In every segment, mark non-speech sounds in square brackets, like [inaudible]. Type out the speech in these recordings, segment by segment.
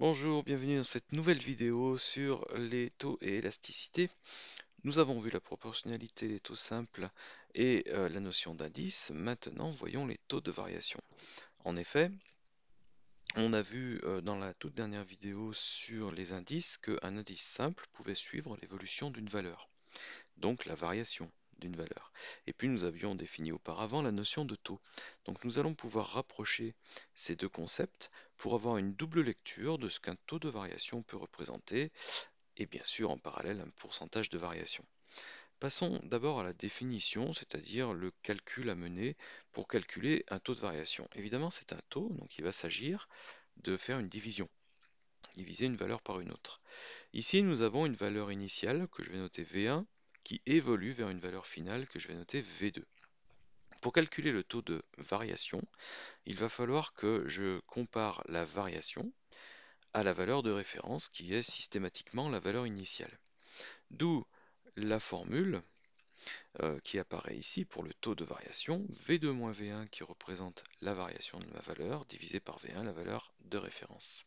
Bonjour, bienvenue dans cette nouvelle vidéo sur les taux et élasticité. Nous avons vu la proportionnalité, les taux simples et euh, la notion d'indice. Maintenant, voyons les taux de variation. En effet, on a vu euh, dans la toute dernière vidéo sur les indices qu'un indice simple pouvait suivre l'évolution d'une valeur, donc la variation d'une valeur. Et puis nous avions défini auparavant la notion de taux. Donc nous allons pouvoir rapprocher ces deux concepts pour avoir une double lecture de ce qu'un taux de variation peut représenter et bien sûr en parallèle un pourcentage de variation. Passons d'abord à la définition, c'est-à-dire le calcul à mener pour calculer un taux de variation. Évidemment, c'est un taux, donc il va s'agir de faire une division, diviser une valeur par une autre. Ici, nous avons une valeur initiale que je vais noter V1 qui évolue vers une valeur finale que je vais noter V2. Pour calculer le taux de variation, il va falloir que je compare la variation à la valeur de référence qui est systématiquement la valeur initiale. D'où la formule euh, qui apparaît ici pour le taux de variation, V2 V1 qui représente la variation de ma valeur divisée par V1, la valeur de référence.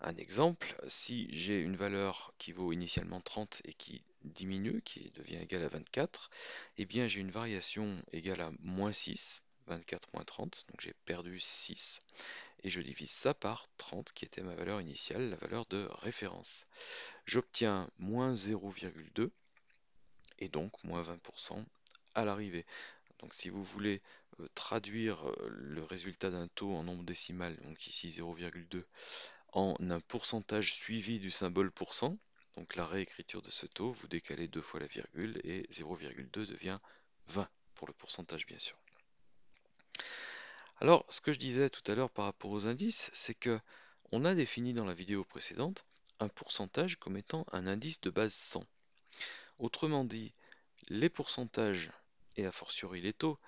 Un exemple, si j'ai une valeur qui vaut initialement 30 et qui diminue, qui devient égal à 24, et eh bien j'ai une variation égale à moins 6, 24 moins 30, donc j'ai perdu 6, et je divise ça par 30, qui était ma valeur initiale, la valeur de référence. J'obtiens moins 0,2, et donc moins 20% à l'arrivée. Donc si vous voulez euh, traduire euh, le résultat d'un taux en nombre décimal, donc ici 0,2, en un pourcentage suivi du symbole pourcent, donc la réécriture de ce taux, vous décalez deux fois la virgule et 0,2 devient 20 pour le pourcentage bien sûr. Alors ce que je disais tout à l'heure par rapport aux indices, c'est que on a défini dans la vidéo précédente un pourcentage comme étant un indice de base 100. Autrement dit, les pourcentages et a fortiori les taux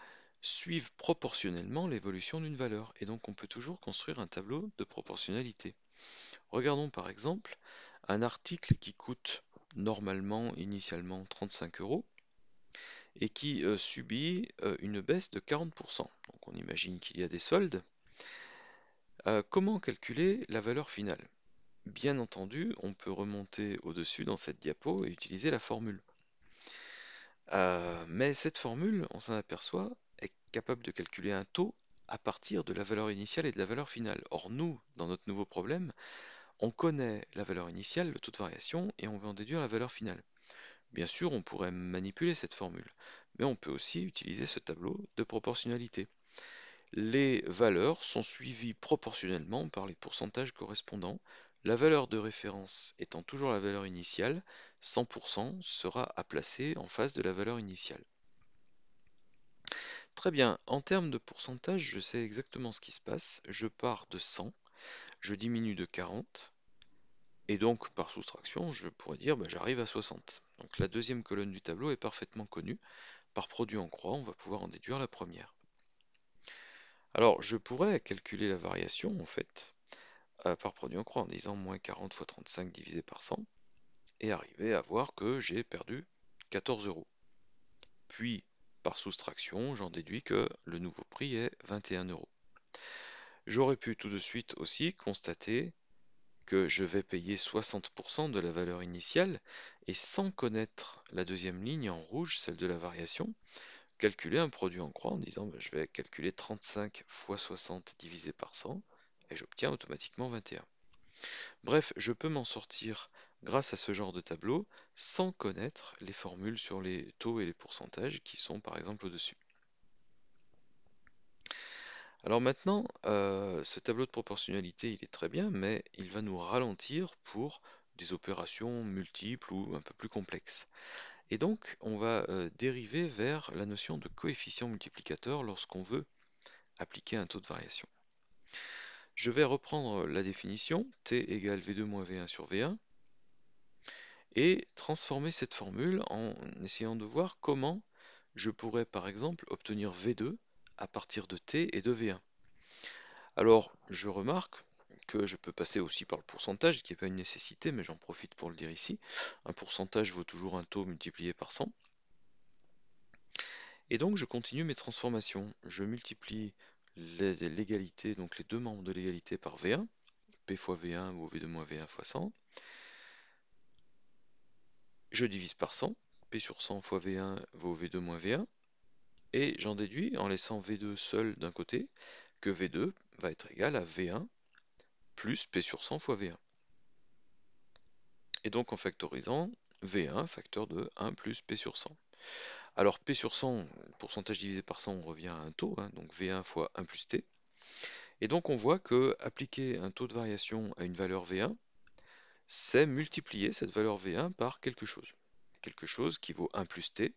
suivent proportionnellement l'évolution d'une valeur et donc on peut toujours construire un tableau de proportionnalité. Regardons par exemple un article qui coûte normalement initialement 35 euros et qui euh, subit euh, une baisse de 40%. Donc on imagine qu'il y a des soldes. Euh, comment calculer la valeur finale Bien entendu, on peut remonter au-dessus dans cette diapo et utiliser la formule. mais cette formule, on s'en aperçoit, est capable de calculer un taux à partir de la valeur initiale et de la valeur finale. Or nous, dans notre nouveau problème, on connaît la valeur initiale, le taux de variation, et on veut en déduire la valeur finale. Bien sûr, on pourrait manipuler cette formule, mais on peut aussi utiliser ce tableau de proportionnalité. Les valeurs sont suivies proportionnellement par les pourcentages correspondants, la valeur de référence étant toujours la valeur initiale, 100% sera à placer en face de la valeur initiale. Très bien, en termes de pourcentage, je sais exactement ce qui se passe. Je pars de 100 je diminue de 40, et donc par soustraction, je pourrais dire bah, j'arrive à 60. Donc la deuxième colonne du tableau est parfaitement connue. Par produit en croix, on va pouvoir en déduire la première. Alors je pourrais calculer la variation en fait euh, par produit en croix en disant moins 40 fois 35 divisé par 100 et arriver à voir que j'ai perdu 14 euros. Puis par soustraction, j'en déduis que le nouveau prix est 21 euros. J'aurais pu tout de suite aussi constater que je vais payer 60% de la valeur initiale et sans connaître la deuxième ligne en rouge, celle de la variation, calculer un produit en croix en disant bah, je vais calculer 35 fois 60 divisé par 100 et j'obtiens automatiquement 21. Bref, je peux m'en sortir grâce à ce genre de tableau sans connaître les formules sur les taux et les pourcentages qui sont par exemple au-dessus. Alors maintenant, euh, ce tableau de proportionnalité, il est très bien, mais il va nous ralentir pour des opérations multiples ou un peu plus complexes. Et donc, on va euh, dériver vers la notion de coefficient multiplicateur lorsqu'on veut appliquer un taux de variation. Je vais reprendre la définition, t égale v2 moins v1 sur v1, et transformer cette formule en essayant de voir comment je pourrais par exemple obtenir v2 à partir de T et de V1. Alors, je remarque que je peux passer aussi par le pourcentage, qui n'est pas une nécessité, mais j'en profite pour le dire ici. Un pourcentage vaut toujours un taux multiplié par 100. Et donc, je continue mes transformations. Je multiplie l'égalité, donc les deux membres de l'égalité par V1, P fois V1 vaut V2 moins V1 fois 100. Je divise par 100, P sur 100 fois V1 vaut V2 moins V1 et j'en déduis, en laissant V2 seul d'un côté, que V2 va être égal à V1 plus P sur 100 fois V1. Et donc en factorisant, V1 facteur de 1 plus P sur 100. Alors P sur 100, pourcentage divisé par 100, on revient à un taux, hein, donc V1 fois 1 plus T. Et donc on voit que appliquer un taux de variation à une valeur V1, c'est multiplier cette valeur V1 par quelque chose. Quelque chose qui vaut 1 plus T,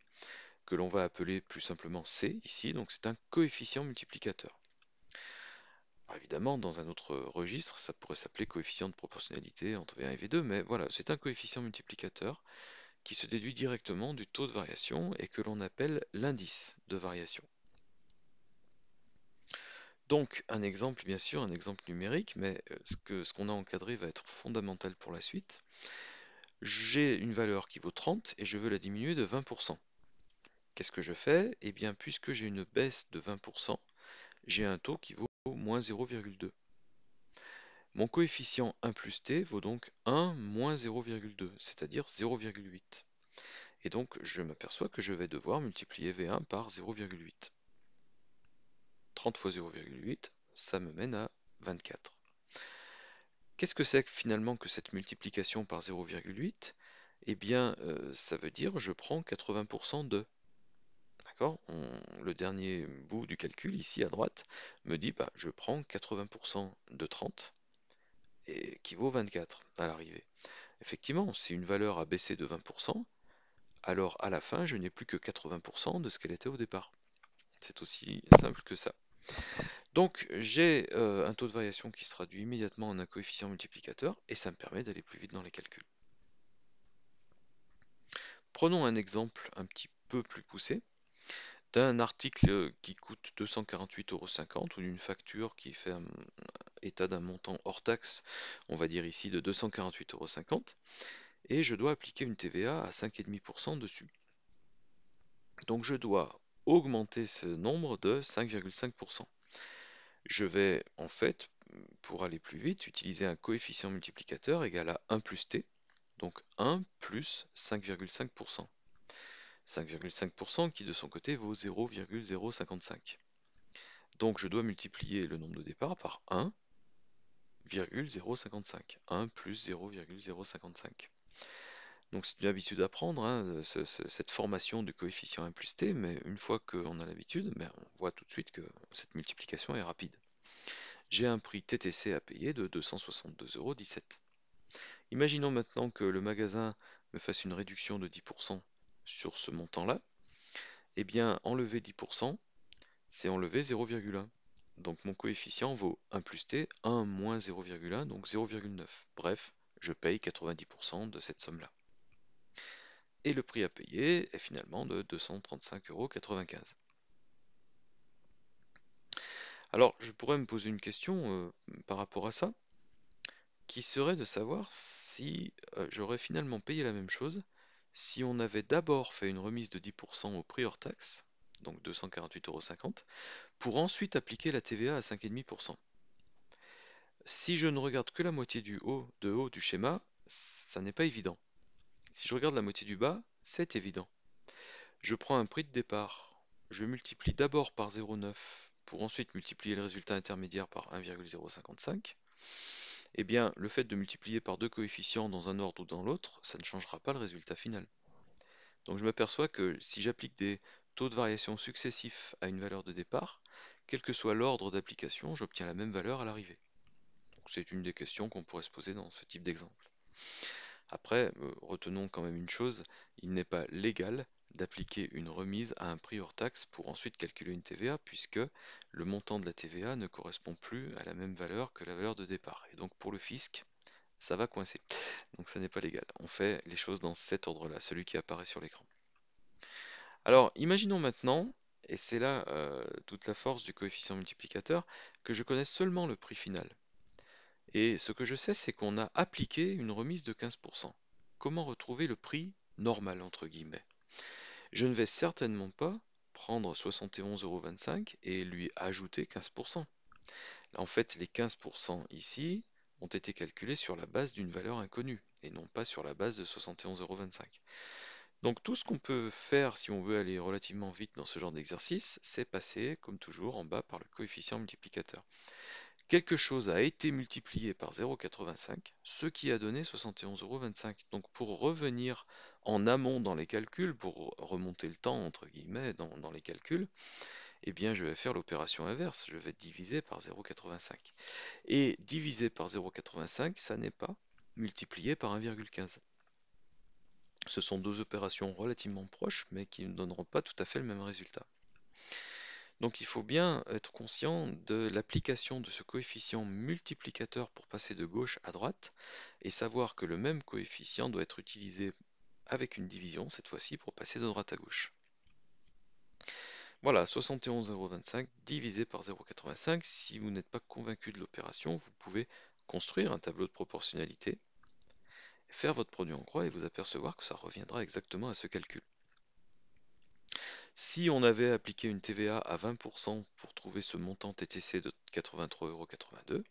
que l'on va appeler plus simplement C ici, donc c'est un coefficient multiplicateur. évidemment, dans un autre registre, ça pourrait s'appeler coefficient de proportionnalité entre V1 et V2, mais voilà, c'est un coefficient multiplicateur qui se déduit directement du taux de variation et que l'on appelle l'indice de variation. Donc un exemple, bien sûr, un exemple numérique, mais euh, ce qu'on ce a encadré va être fondamental pour la suite. J'ai une valeur qui vaut 30 et je veux la diminuer de 20%. Qu'est-ce que je fais Eh bien, puisque j'ai une baisse de 20%, j'ai un taux qui vaut moins 0,2. Mon coefficient 1 plus t vaut donc 1 moins 0,2, c'est-à-dire 0,8. Et donc, je m'aperçois que je vais devoir multiplier V1 par 0,8. 30 fois 0,8, ça me mène à 24. Qu'est-ce que c'est finalement que cette multiplication par 0,8 Eh bien, euh, ça veut dire je prends 80% de. Le dernier bout du calcul, ici à droite, me dit bah, je prends 80% de 30 et qui vaut 24 à l'arrivée. Effectivement, si une valeur a baissé de 20%, alors à la fin, je n'ai plus que 80% de ce qu'elle était au départ. C'est aussi simple que ça. Donc j'ai euh, un taux de variation qui se traduit immédiatement en un coefficient multiplicateur et ça me permet d'aller plus vite dans les calculs. Prenons un exemple un petit peu plus poussé d'un article euh, qui coûte 248,50€ ou d'une facture qui fait état d'un montant hors taxe, on va dire ici de 248,50€, et je dois appliquer une TVA à 5,5% dessus. Donc je dois augmenter ce nombre de 5,5%. Je vais en fait, pour aller plus vite, utiliser un coefficient multiplicateur égal à 1 plus t, donc 1 plus 5,5%. 5,5% qui de son côté vaut 0,055. Donc je dois multiplier le nombre de départs par 1,055. 1 plus 0,055. Donc c'est une habitude à prendre, hein, cette formation du coefficient 1 plus t, mais une fois qu'on a l'habitude, ben, on voit tout de suite que cette multiplication est rapide. J'ai un prix TTC à payer de 262,17€. Imaginons maintenant que le magasin me fasse une réduction de 10% sur ce montant-là, eh bien, enlever 10%, c'est enlever 0,1. Donc mon coefficient vaut 1 plus t, 1 moins 0,1, donc 0,9. Bref, je paye 90% de cette somme-là. Et le prix à payer est finalement de 235,95 euros. Alors, je pourrais me poser une question euh, par rapport à ça, qui serait de savoir si euh, j'aurais finalement payé la même chose si on avait d'abord fait une remise de 10% au prix hors taxe, donc 248,50€, pour ensuite appliquer la TVA à 5,5%. Si je ne regarde que la moitié du haut, de haut du schéma, ça n'est pas évident. Si je regarde la moitié du bas, c'est évident. Je prends un prix de départ, je multiplie d'abord par 0,9 pour ensuite multiplier le résultat intermédiaire par 1,055 eh bien le fait de multiplier par deux coefficients dans un ordre ou dans l'autre, ça ne changera pas le résultat final. Donc je m'aperçois que si j'applique des taux de variation successifs à une valeur de départ, quel que soit l'ordre d'application, j'obtiens la même valeur à l'arrivée. C'est une des questions qu'on pourrait se poser dans ce type d'exemple. Après, euh, retenons quand même une chose, il n'est pas légal d'appliquer une remise à un prix hors taxe pour ensuite calculer une TVA puisque le montant de la TVA ne correspond plus à la même valeur que la valeur de départ. Et donc pour le fisc, ça va coincer. Donc ça n'est pas légal. On fait les choses dans cet ordre-là, celui qui apparaît sur l'écran. Alors imaginons maintenant, et c'est là euh, toute la force du coefficient multiplicateur, que je connaisse seulement le prix final. Et ce que je sais, c'est qu'on a appliqué une remise de 15%. Comment retrouver le prix normal, entre guillemets je ne vais certainement pas prendre 71,25€ et lui ajouter 15%. En fait, les 15% ici ont été calculés sur la base d'une valeur inconnue et non pas sur la base de 71,25€. Donc tout ce qu'on peut faire si on veut aller relativement vite dans ce genre d'exercice, c'est passer, comme toujours, en bas par le coefficient multiplicateur. Quelque chose a été multiplié par 0,85, ce qui a donné 71,25€. Donc pour revenir en amont dans les calculs, pour remonter le temps, entre guillemets, dans, les calculs, eh bien je vais faire l'opération inverse, je vais diviser par 0,85. Et diviser par 0,85, ça n'est pas multiplié par 1,15. Ce sont deux opérations relativement proches, mais qui ne donneront pas tout à fait le même résultat. Donc il faut bien être conscient de l'application de ce coefficient multiplicateur pour passer de gauche à droite et savoir que le même coefficient doit être utilisé avec une division cette fois-ci pour passer de droite à gauche. Voilà, 71,25 divisé par 0,85. Si vous n'êtes pas convaincu de l'opération, vous pouvez construire un tableau de proportionnalité, faire votre produit en croix et vous apercevoir que ça reviendra exactement à ce calcul. Si on avait appliqué une TVA à 20% pour trouver ce montant TTC de 83,82€,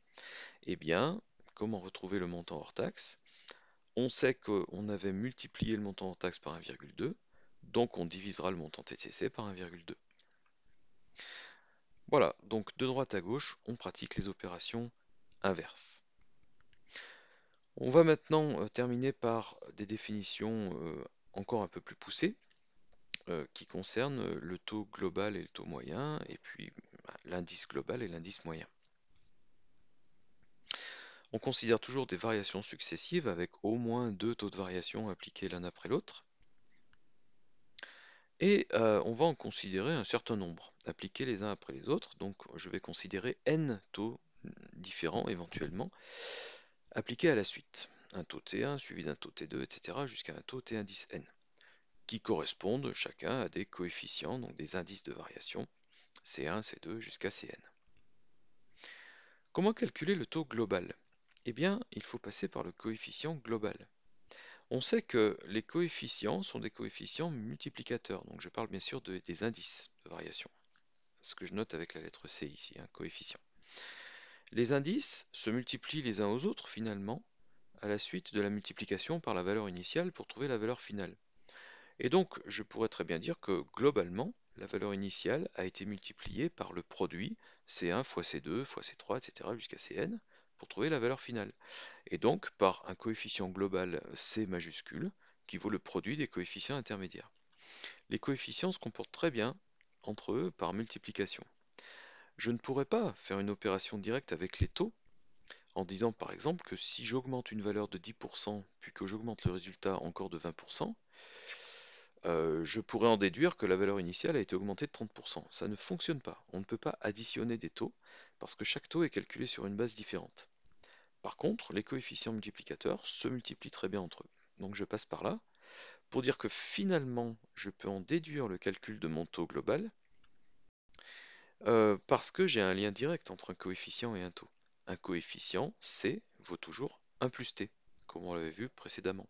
eh bien, comment retrouver le montant hors taxe on sait qu'on avait multiplié le montant en taxe par 1,2, donc on divisera le montant TTC par 1,2. Voilà, donc de droite à gauche, on pratique les opérations inverses. On va maintenant euh, terminer par des définitions euh, encore un peu plus poussées euh, qui concernent le taux global et le taux moyen, et puis bah, l'indice global et l'indice moyen. On considère toujours des variations successives avec au moins deux taux de variation appliqués l'un après l'autre. Et euh, on va en considérer un certain nombre, appliqués les uns après les autres. Donc je vais considérer n taux différents éventuellement, appliqués à la suite. Un taux t1 suivi d'un taux t2, etc. jusqu'à un taux t indice n, qui correspondent chacun à des coefficients, donc des indices de variation, c1, c2 jusqu'à cn. Comment calculer le taux global eh bien, il faut passer par le coefficient global. On sait que les coefficients sont des coefficients multiplicateurs, donc je parle bien sûr des indices de variation, ce que je note avec la lettre C ici, un hein, coefficient. Les indices se multiplient les uns aux autres finalement, à la suite de la multiplication par la valeur initiale pour trouver la valeur finale. Et donc, je pourrais très bien dire que globalement, la valeur initiale a été multipliée par le produit C1 fois C2 fois C3, etc. jusqu'à Cn, pour trouver la valeur finale. Et donc par un coefficient global C majuscule qui vaut le produit des coefficients intermédiaires. Les coefficients se comportent très bien entre eux par multiplication. Je ne pourrais pas faire une opération directe avec les taux en disant par exemple que si j'augmente une valeur de 10% puis que j'augmente le résultat encore de 20%, euh, je pourrais en déduire que la valeur initiale a été augmentée de 30%. Ça ne fonctionne pas. On ne peut pas additionner des taux parce que chaque taux est calculé sur une base différente. Par contre, les coefficients multiplicateurs se multiplient très bien entre eux. Donc je passe par là pour dire que finalement, je peux en déduire le calcul de mon taux global euh, parce que j'ai un lien direct entre un coefficient et un taux. Un coefficient, C, vaut toujours 1 plus T, comme on l'avait vu précédemment.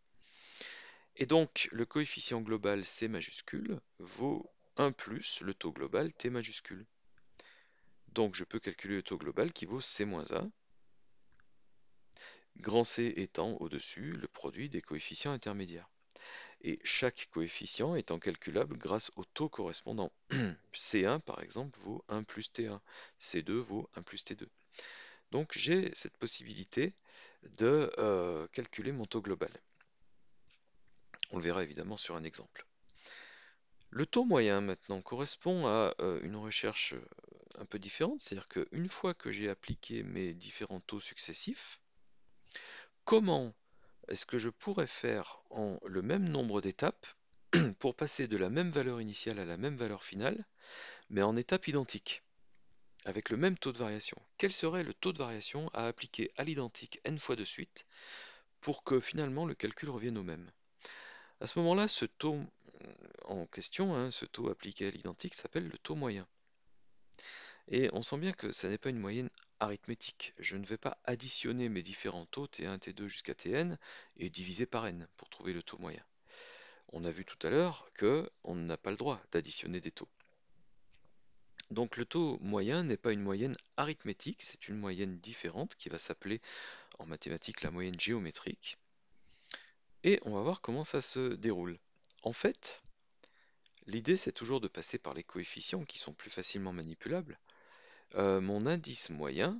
Et donc, le coefficient global C majuscule vaut 1 plus le taux global T majuscule. Donc, je peux calculer le taux global qui vaut C-1 moins grand C étant au-dessus le produit des coefficients intermédiaires. Et chaque coefficient étant calculable grâce au taux correspondant. C1 [clears throat] par exemple vaut 1 plus T1, C2 vaut 1 plus T2. Donc j'ai cette possibilité de euh, calculer mon taux global. On le verra évidemment sur un exemple. Le taux moyen maintenant correspond à euh, une recherche euh, un peu différente, c'est-à-dire qu'une fois que j'ai appliqué mes différents taux successifs, comment est-ce que je pourrais faire en le même nombre d'étapes [clears throat] pour passer de la même valeur initiale à la même valeur finale, mais en étapes identiques, avec le même taux de variation. Quel serait le taux de variation à appliquer à l'identique n fois de suite pour que finalement le calcul revienne au même À ce moment-là, ce taux en question, hein, ce taux appliqué à l'identique, s'appelle le taux moyen. Et on sent bien que ça n'est pas une moyenne arithmétique. Je ne vais pas additionner mes différents taux T1, T2 jusqu'à Tn et diviser par n pour trouver le taux moyen. On a vu tout à l'heure qu'on n'a pas le droit d'additionner des taux. Donc le taux moyen n'est pas une moyenne arithmétique, c'est une moyenne différente qui va s'appeler en mathématiques la moyenne géométrique. Et on va voir comment ça se déroule. En fait, l'idée c'est toujours de passer par les coefficients qui sont plus facilement manipulables. Euh, mon indice moyen,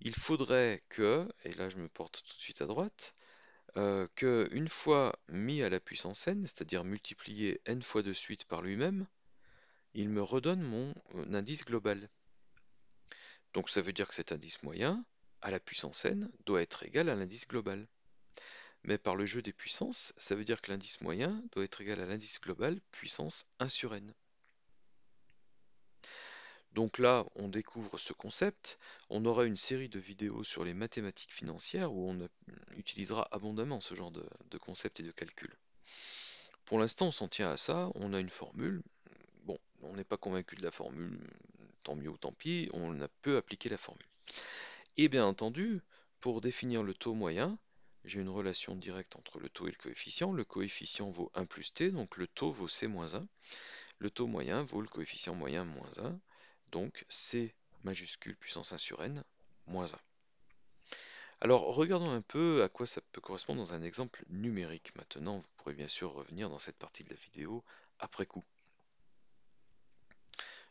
il faudrait que, et là je me porte tout de suite à droite, qu'une euh, que une fois mis à la puissance n, c'est-à-dire multiplié n fois de suite par lui-même, il me redonne mon euh, indice global. Donc ça veut dire que cet indice moyen, à la puissance n, doit être égal à l'indice global. Mais par le jeu des puissances, ça veut dire que l'indice moyen doit être égal à l'indice global puissance 1 sur n. Donc là, on découvre ce concept. On aura une série de vidéos sur les mathématiques financières où on utilisera abondamment ce genre de, concept et de calcul. Pour l'instant, on s'en tient à ça. On a une formule. Bon, on n'est pas convaincu de la formule, tant mieux ou tant pis, on a peu appliqué la formule. Et bien entendu, pour définir le taux moyen, j'ai une relation directe entre le taux et le coefficient. Le coefficient vaut 1 plus t, donc le taux vaut c moins 1. Le taux moyen vaut le coefficient moyen moins 1. Donc C majuscule puissance 1 sur n moins 1. Alors regardons un peu à quoi ça peut correspondre dans un exemple numérique. Maintenant, vous pourrez bien sûr revenir dans cette partie de la vidéo après coup.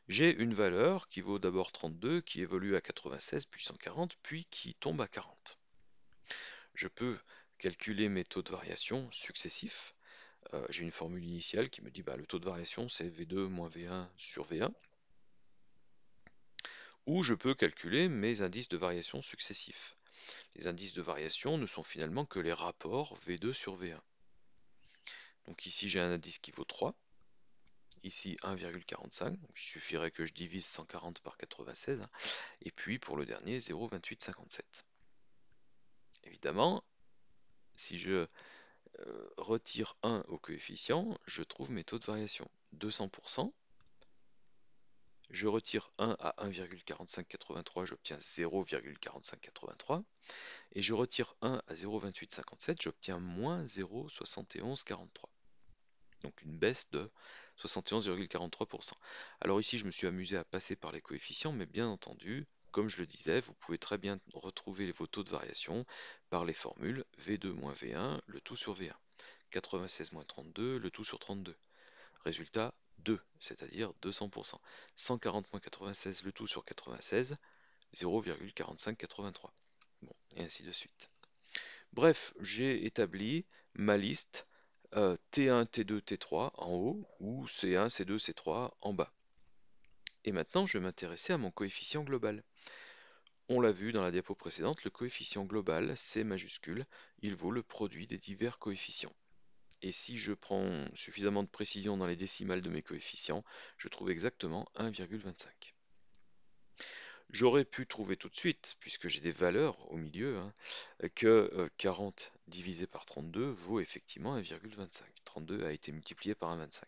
J'ai une valeur qui vaut d'abord 32, qui évolue à 96 puis 140, puis qui tombe à 40. Je peux calculer mes taux de variation successifs. Euh, j'ai une formule initiale qui me dit bah, le taux de variation c'est V2 moins V1 sur V1 où je peux calculer mes indices de variation successifs. Les indices de variation ne sont finalement que les rapports V2 sur V1. Donc ici j'ai un indice qui vaut 3, ici 1,45, il suffirait que je divise 140 par 96, et puis pour le dernier 0,2857. Évidemment, si je euh, retire 1 au coefficient, je trouve mes taux de variation. 200%, je retire 1 à 1,4583, j'obtiens 0,4583. Et je retire 1 à 0,2857, j'obtiens moins 0,7143. Donc une baisse de 71,43%. Alors ici, je me suis amusé à passer par les coefficients, mais bien entendu, comme je le disais, vous pouvez très bien retrouver vos taux de variation par les formules V2-V1, le tout sur V1, 96-32, le tout sur 32. Résultat, 2, c'est-à-dire 200%. 140 96, le tout sur 96, 0,4583. Bon, et ainsi de suite. Bref, j'ai établi ma liste T1, T2, T3 en haut ou C1, C2, C3 en bas. Et maintenant, je vais m'intéresser à mon coefficient global. On l'a vu dans la diapo précédente, le coefficient global, C majuscule, il vaut le produit des divers coefficients et si je prends suffisamment de précision dans les décimales de mes coefficients, je trouve exactement 1,25. J'aurais pu trouver tout de suite, puisque j'ai des valeurs au milieu, hein, que 40 euh, divisé par 32 vaut effectivement 1,25. 32 a été multiplié par 1,25.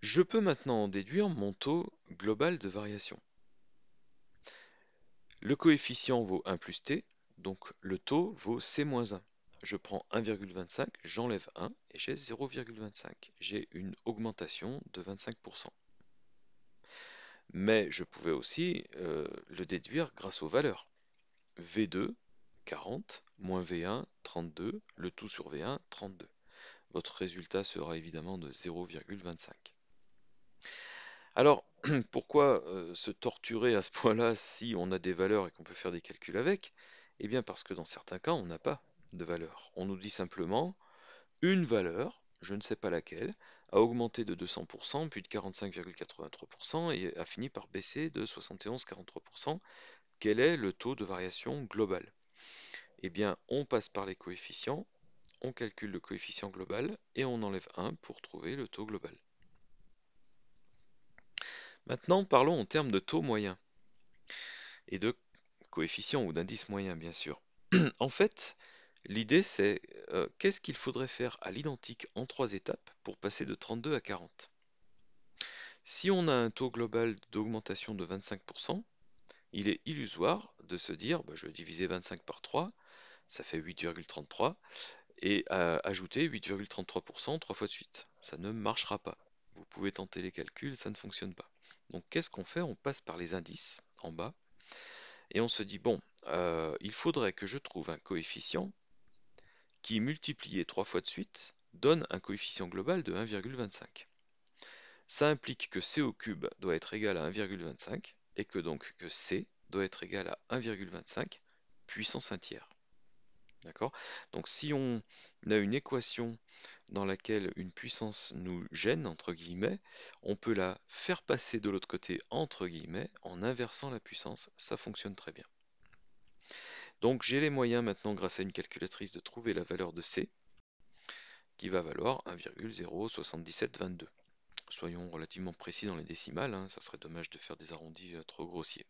Je peux maintenant en déduire mon taux global de variation. Le coefficient vaut 1 plus t, donc le taux vaut c-1. moins je prends 1,25, j'enlève 1 et j'ai 0,25. J'ai une augmentation de 25%. Mais je pouvais aussi euh, le déduire grâce aux valeurs. V2, 40, moins V1, 32, le tout sur V1, 32. Votre résultat sera évidemment de 0,25. Alors, [clears throat] pourquoi euh, se torturer à ce point-là si on a des valeurs et qu'on peut faire des calculs avec Eh bien parce que dans certains cas, on n'a pas de valeur. On nous dit simplement une valeur, je ne sais pas laquelle, a augmenté de 200%, puis de 45,83% et a fini par baisser de 71,43%. Quel est le taux de variation global Eh bien, on passe par les coefficients, on calcule le coefficient global et on enlève 1 pour trouver le taux global. Maintenant, parlons en termes de taux moyen et de coefficient ou d'indice moyen, bien sûr. [clears throat] en fait, L'idée, c'est euh, qu'est-ce qu'il faudrait faire à l'identique en trois étapes pour passer de 32 à 40 Si on a un taux global d'augmentation de 25%, il est illusoire de se dire bah, je vais diviser 25 par 3, ça fait 8,33, et euh, ajouter 8,33% trois fois de suite. Ça ne marchera pas. Vous pouvez tenter les calculs, ça ne fonctionne pas. Donc qu'est-ce qu'on fait On passe par les indices en bas, et on se dit bon, euh, il faudrait que je trouve un coefficient qui, multiplié trois fois de suite, donne un coefficient global de 1,25. Ça implique que C au cube doit être égal à 1,25 et que donc que C doit être égal à 1,25 puissance 1 tiers. D'accord Donc si on a une équation dans laquelle une puissance nous gêne, entre guillemets, on peut la faire passer de l'autre côté, entre guillemets, en inversant la puissance. Ça fonctionne très bien. Donc j'ai les moyens maintenant grâce à une calculatrice de trouver la valeur de C qui va valoir 1,07722. Soyons relativement précis dans les décimales, hein, ça serait dommage de faire des arrondis euh, trop grossiers.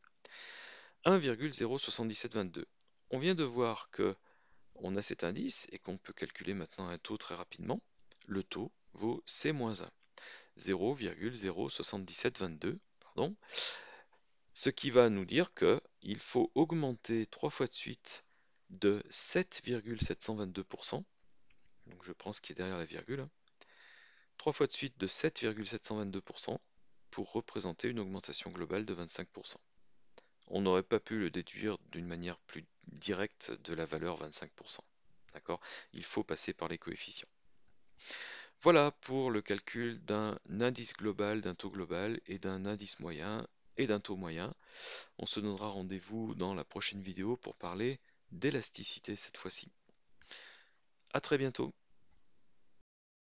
1,07722. On vient de voir qu'on a cet indice et qu'on peut calculer maintenant un taux très rapidement. Le taux vaut C-1. 0,07722, pardon. Ce qui va nous dire que il faut augmenter trois fois de suite de 7,722%. Donc je prends ce qui est derrière la virgule. Trois fois de suite de 7,722% pour représenter une augmentation globale de 25%. On n'aurait pas pu le déduire d'une manière plus directe de la valeur 25%. D'accord Il faut passer par les coefficients. Voilà pour le calcul d'un indice global, d'un taux global et d'un indice moyen et d'un taux moyen. On se donnera rendez-vous dans la prochaine vidéo pour parler d'élasticité cette fois-ci. A très bientôt